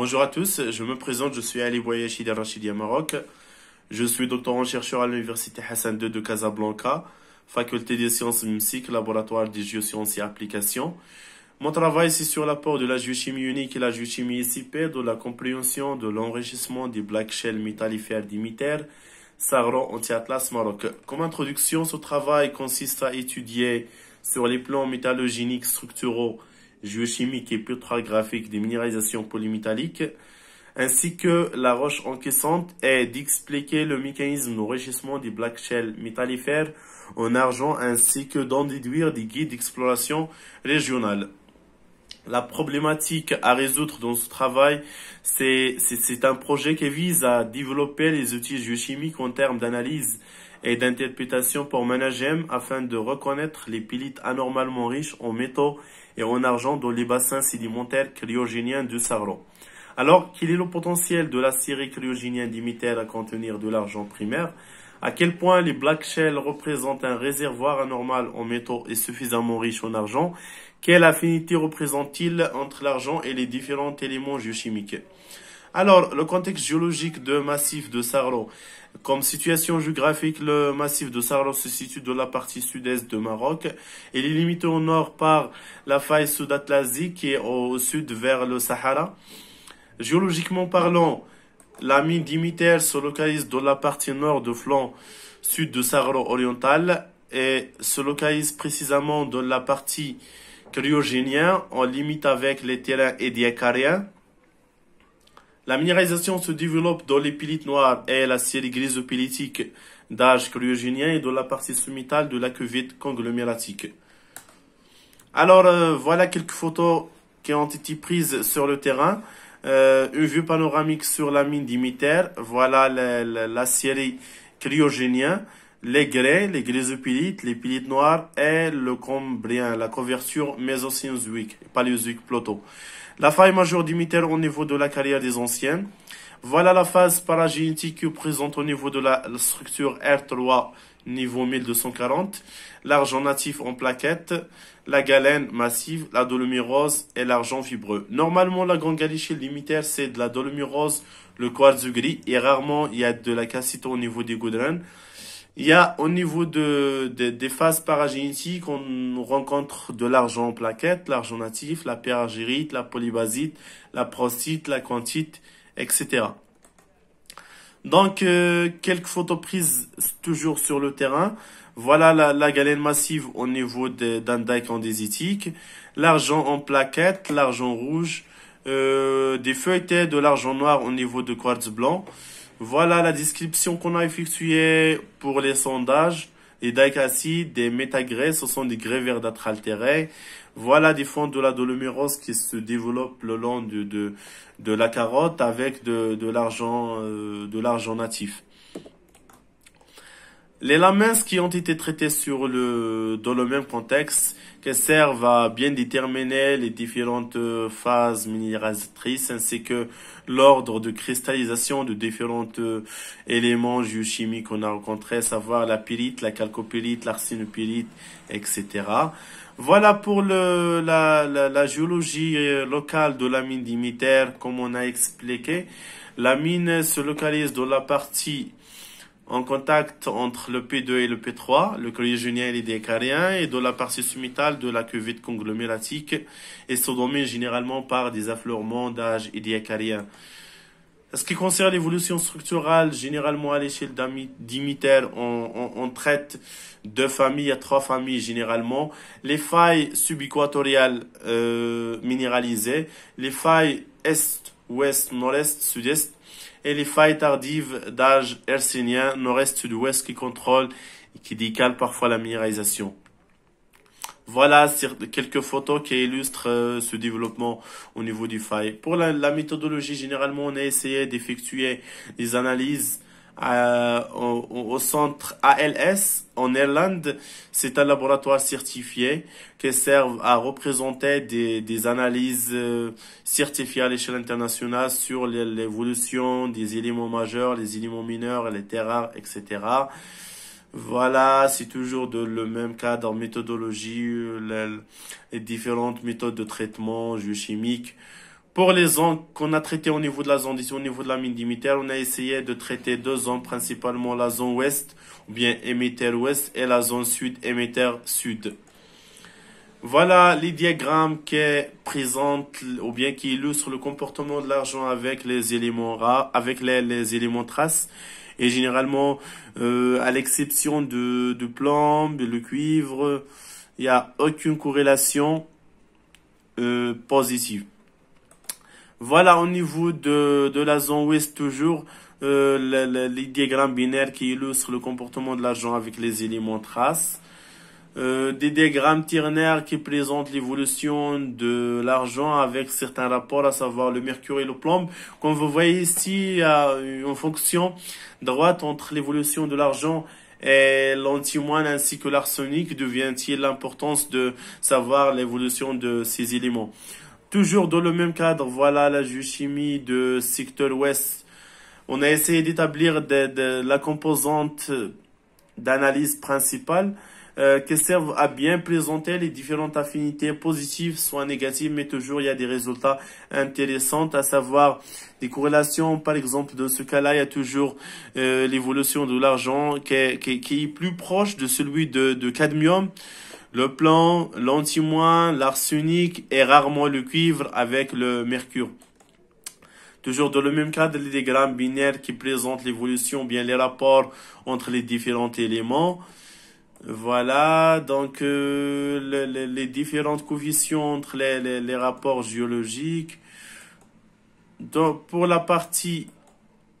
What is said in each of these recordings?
Bonjour à tous, je me présente, je suis Ali Boyachi d'Arachidia Maroc. Je suis doctorant-chercheur à l'Université Hassan II de Casablanca, faculté des sciences MIMSIC, laboratoire des géosciences et applications. Mon travail, c'est sur l'apport de la géochimie unique et la géochimie SIP dans la compréhension de l'enrichissement des black shells métallifères dimitères Saharan anti-Atlas Maroc. Comme introduction, ce travail consiste à étudier sur les plans métallogéniques structuraux géochimique et pétrographique des minéralisations polymétalliques, ainsi que la roche encaissante, et d'expliquer le mécanisme d'enrichissement des black shells métallifères en argent, ainsi que d'en déduire des guides d'exploration régionales. La problématique à résoudre dans ce travail, c'est un projet qui vise à développer les outils géochimiques en termes d'analyse et d'interprétation pour Managem afin de reconnaître les pilites anormalement riches en métaux et en argent dans les bassins sédimentaires cryogéniens du Sahara. Alors, quel est le potentiel de la série cryogénienne d'Imiter à contenir de l'argent primaire À quel point les black shells représentent un réservoir anormal en métaux et suffisamment riche en argent Quelle affinité représente-t-il entre l'argent et les différents éléments géochimiques alors, le contexte géologique de massif de Sarlo. Comme situation géographique, le massif de Sarlo se situe dans la partie sud-est de Maroc. Il est limité au nord par la faille sud atlasique et au sud vers le Sahara. Géologiquement parlant, la mine d'Imiter se localise dans la partie nord de flanc sud de Sahara oriental et se localise précisément dans la partie cryogénien en limite avec les terrains édiacariens. La minéralisation se développe dans les pilites noires et la série grisopilitique d'âge cryogénien et dans la partie sommitale de la cuvette conglomératique. Alors euh, voilà quelques photos qui ont été prises sur le terrain. Euh, une vue panoramique sur la mine d'Imiter. Voilà la, série cryogénien les grès, les grésopilites, les pilites noires et le cambrien, la couverture mésocénozoïque, paléozoïque plutôt. La faille majeure limitaire au niveau de la carrière des anciennes. Voilà la phase paragénétique présente au niveau de la structure R3 niveau 1240, l'argent natif en plaquettes, la galène massive, la dolomyrose et l'argent fibreux. Normalement, la grande limitaire, c'est de la dolomérose, le quartz gris et rarement, il y a de la cassite au niveau des goudrins. Il y a au niveau de, des phases paragénétiques, on rencontre de l'argent en plaquettes, l'argent natif, la péragérite, la polybasite, la prostite, la quantite, etc. Donc, euh, quelques photos prises toujours sur le terrain. Voilà la, la galène massive au niveau d'un dyke andésitiques. L'argent en plaquettes, l'argent rouge, euh, des feuilletés de l'argent noir au niveau de quartz blanc. Voilà la description qu'on a effectuée pour les sondages. et dicacides, des métagrès, ce sont des grès verdâtres altérés. Voilà des fonds de la dolomérose qui se développent le long de, de, la carotte avec de, de l'argent euh, natif. Les lamens qui ont été traités sur le, dans le même contexte, servent à bien déterminer les différentes euh, phases minéralisatrices ainsi que l'ordre de cristallisation de différentes euh, éléments géochimiques qu'on a rencontrés, savoir la pyrite, la calcopyrite, l'arsenopyrite, etc. Voilà pour le, la, la, géologie euh, locale de la mine d'Imiter, comme on a expliqué. La mine se localise dans la partie en contact entre le P2 et le P3, le collier et l'idécarien, et de la partie sumitale de la cuvette conglomératique, et sodomée généralement par des affleurements d'âge En Ce qui concerne l'évolution structurale, généralement à l'échelle d'imitaire, on, traite deux familles à trois familles généralement. Les failles subéquatoriales euh, minéralisées, les failles est, ouest, nord-est, sud-est, et les failles tardives d'âge hercynien nord-est-sud-ouest qui contrôlent et qui décalent parfois la minéralisation. Voilà quelques photos qui illustrent euh, ce développement au niveau du faille. Pour la, la méthodologie, généralement, on a essayé d'effectuer des analyses euh, au, au, centre ALS en Irlande. C'est un laboratoire certifié qui sert à représenter des, des analyses euh, certifiées à l'échelle internationale sur l'évolution des éléments majeurs, les éléments mineurs, les terres rares, etc. Voilà, c'est toujours de, le même cadre, méthodologie, euh, les, les différentes méthodes de traitement géochimique. Pour les zones qu'on a traitées au niveau de la zone d'ici, au niveau de la mine d'Imiter, on a essayé de traiter deux zones, principalement la zone ouest, ou bien émetteur ouest, et la zone sud, émetteur sud. Voilà les diagrammes qui présentent ou bien qui illustrent le comportement de l'argent avec les éléments rares, avec les, éléments traces. Et généralement, euh, à l'exception de, de plomb, de cuivre, il n'y a aucune corrélation euh, positive. Voilà au niveau de, de la zone ouest toujours, euh, le, le, les diagrammes binaires qui illustrent le comportement de l'argent avec les éléments traces. Euh, des diagrammes ternaires qui présentent l'évolution de l'argent avec certains rapports, à savoir le mercure et le plomb. Comme vous voyez ici, en une fonction droite entre l'évolution de l'argent et l'antimoine ainsi que l'arsenic devient-il l'importance de savoir l'évolution de ces éléments. Toujours dans le même cadre, voilà la géochimie de secteur ouest. On a essayé d'établir la composante d'analyse principale euh, qui servent à bien présenter les différentes affinités positives, soit négatives, mais toujours il y a des résultats intéressants, à savoir des corrélations. Par exemple, dans ce cas-là, il y a toujours euh, l'évolution de l'argent qui, qui, est plus proche de celui de, de cadmium. Le plan, l'antimoine, l'arsenic et rarement le cuivre avec le mercure. Toujours dans le même cadre, les diagrammes binaires qui présentent l'évolution, bien les rapports entre les différents éléments. Voilà, donc euh, les, différentes coefficients entre les, les rapports géologiques. Donc, pour la partie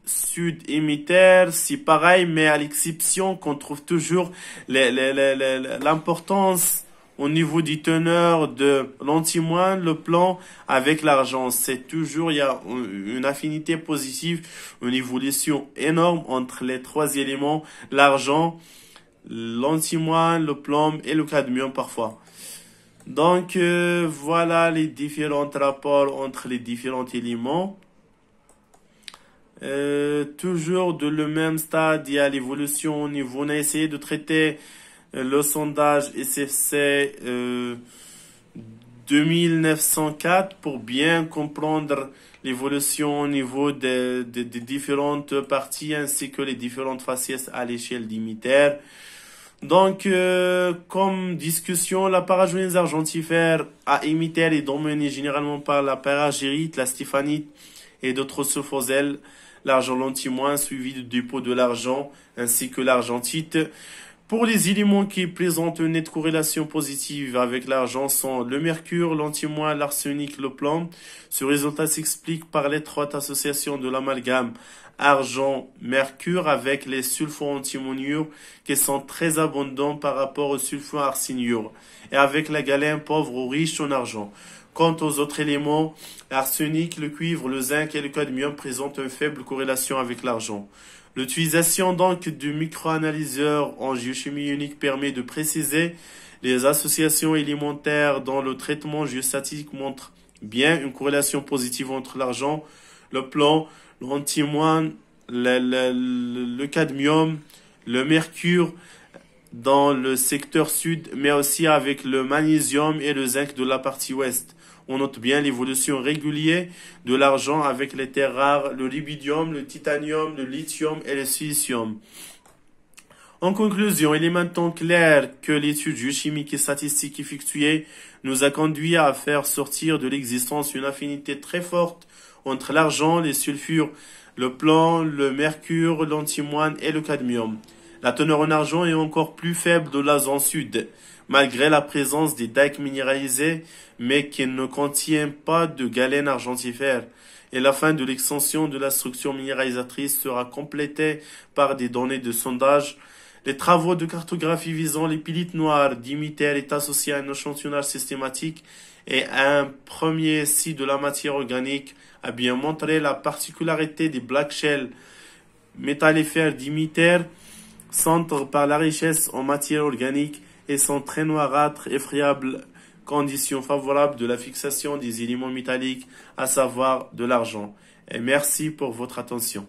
sud imiter c'est pareil, mais à l'exception qu'on trouve toujours l'importance au niveau du teneur de l'antimoine, le plomb, avec l'argent. C'est toujours, il y a une affinité positive, une évolution énorme entre les trois éléments, l'argent, l'antimoine, le plomb et le cadmium parfois. Donc euh, voilà les différents rapports entre les différents éléments. Euh, toujours de le même stade, il y a l'évolution au niveau. On a essayé de traiter euh, le sondage SFC euh, 2904 pour bien comprendre l'évolution au niveau des, différentes parties ainsi que les différentes faciès à l'échelle dimitère. Donc, comme discussion, la paragenèse argentifère à imiter est dominée généralement par la paragérite, la stéphanite et d'autres sophosèles l'argent l'antimoine, suivi du dépôt de l'argent ainsi que l'argentite. Pour les éléments qui présentent une nette corrélation positive avec l'argent sont le mercure, l'antimoine, l'arsenic, le plomb. Ce résultat s'explique par l'étroite association de l'amalgame argent-mercure avec les sulfons antimonieux qui sont très abondants par rapport aux sulfures arseniures et avec la galène pauvre ou riche en argent. Quant aux autres éléments, l'arsenic, le cuivre, le zinc et le cadmium présentent une faible corrélation avec l'argent. L'utilisation donc du microanalyseur en géochimie unique permet de préciser les associations élémentaires dans le traitement géostatique montre bien une corrélation positive entre l'argent, le plomb, l'antimoine, le, le, cadmium, le mercure dans le secteur sud, mais aussi avec le magnésium et le zinc de la partie ouest on note bien l'évolution régulière de l'argent avec les terres rares, le rubidium, le titanium, le lithium et le silicium. En conclusion, il est maintenant clair que l'étude chimique et statistique effectuée nous a conduit à faire sortir de l'existence une affinité très forte entre l'argent, les sulfures, le plomb, le mercure, l'antimoine et le cadmium. La teneur en argent est encore plus faible de la zone sud, malgré la présence des dikes minéralisés, mais qui ne contient pas de galène argentifère. Et la fin de l'extension de la structure minéralisatrice sera complétée par des données de sondage. Les travaux de cartographie visant les pilites noires d'imiter est associé à un échantillonnage systématique et un premier site de la matière organique a bien montré la particularité des black shells métallifères d'imiter centre par la richesse en matière organique et son très noirâtre et friable condition favorable de la fixation des éléments métalliques, à savoir de l'argent. Et merci pour votre attention.